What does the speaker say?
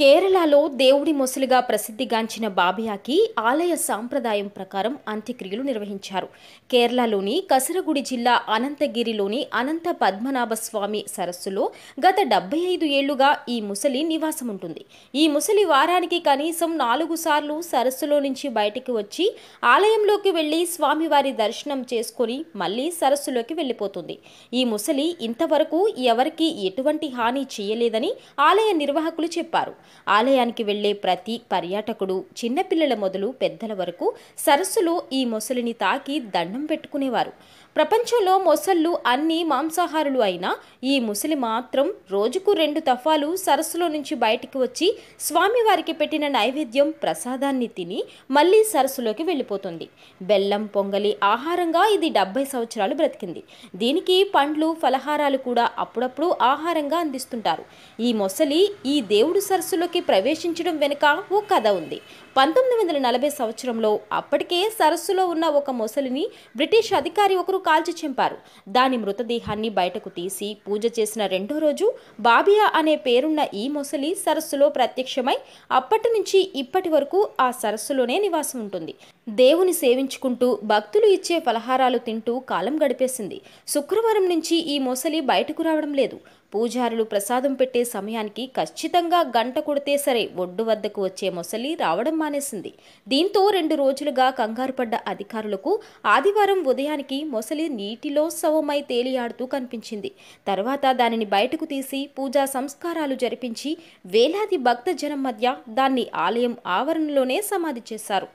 కేరళలో దేవుడి మొసలిగా ప్రసిద్ధిగాంచిన బాబియాకి ఆలయ సాంప్రదాయం ప్రకారం అంత్యక్రియలు నిర్వహించారు కేరళలోని కసరగుడి జిల్లా అనంతగిరిలోని అనంత పద్మనాభస్వామి సరస్సులో గత డెబ్బై ఐదు ఏళ్లుగా ఈ ముసలి నివాసం ఉంటుంది ఈ ముసలి వారానికి కనీసం నాలుగు సార్లు సరస్సులో నుంచి బయటికి వచ్చి ఆలయంలోకి వెళ్లి స్వామివారి దర్శనం చేసుకుని మళ్లీ సరస్సులోకి వెళ్ళిపోతుంది ఈ ముసలి ఇంతవరకు ఎవరికీ ఎటువంటి హాని చేయలేదని ఆలయ నిర్వాహకులు చెప్పారు ఆలయానికి వెళ్లే ప్రతి పర్యాటకుడు చిన్నపిల్లల మొదలు పెద్దల వరకు సరస్సులో ఈ మొసలిని తాకి దండం పెట్టుకునేవారు ప్రపంచంలో మొసళ్ళు అన్ని మాంసాహారులు అయినా ఈ ముసలి మాత్రం రోజుకు రెండు తఫాలు సరస్సులో నుంచి బయటికి వచ్చి స్వామివారికి పెట్టిన నైవేద్యం ప్రసాదాన్ని తిని మళ్ళీ సరస్సులోకి వెళ్ళిపోతుంది బెల్లం పొంగలి ఆహారంగా ఇది డెబ్బై సంవత్సరాలు బ్రతికింది దీనికి పండ్లు ఫలహారాలు కూడా అప్పుడప్పుడు ఆహారంగా అందిస్తుంటారు ఈ మొసలి ఈ దేవుడు సరస్సు సరస్సులోకి ప్రవేశించడం వెనుక ఓ కథ ఉంది పంతొమ్మిది వందల నలభై సంవత్సరంలో అప్పటికే సరస్సులో ఉన్న ఒక మొసలిని బ్రిటిష్ అధికారి ఒకరు కాల్చి చంపారు దాని మృతదేహాన్ని బయటకు తీసి పూజ చేసిన రెండో రోజు బాబియా అనే పేరున్న ఈ మొసలి సరస్సులో ప్రత్యక్షమై అప్పటి నుంచి ఇప్పటి వరకు ఆ సరస్సులోనే నివాసం ఉంటుంది దేవుని సేవించుకుంటూ భక్తులు ఇచ్చే ఫలహారాలు తింటూ కాలం గడిపేసింది శుక్రవారం నుంచి ఈ మొసలి బయటకు రావడం లేదు పూజారులు ప్రసాదం పెట్టే సమయానికి ఖచ్చితంగా గంట కొడితే సరే ఒడ్డు వద్దకు వచ్చే మొసలి రావడం మానేసింది దీంతో రెండు రోజులుగా కంగారు పడ్డ అధికారులకు ఆదివారం ఉదయానికి మొసలి నీటిలో సవమై తేలియాడుతూ కనిపించింది తర్వాత దానిని బయటకు తీసి పూజా సంస్కారాలు జరిపించి వేలాది భక్త జనం మధ్య దాన్ని ఆలయం ఆవరణలోనే సమాధి చేశారు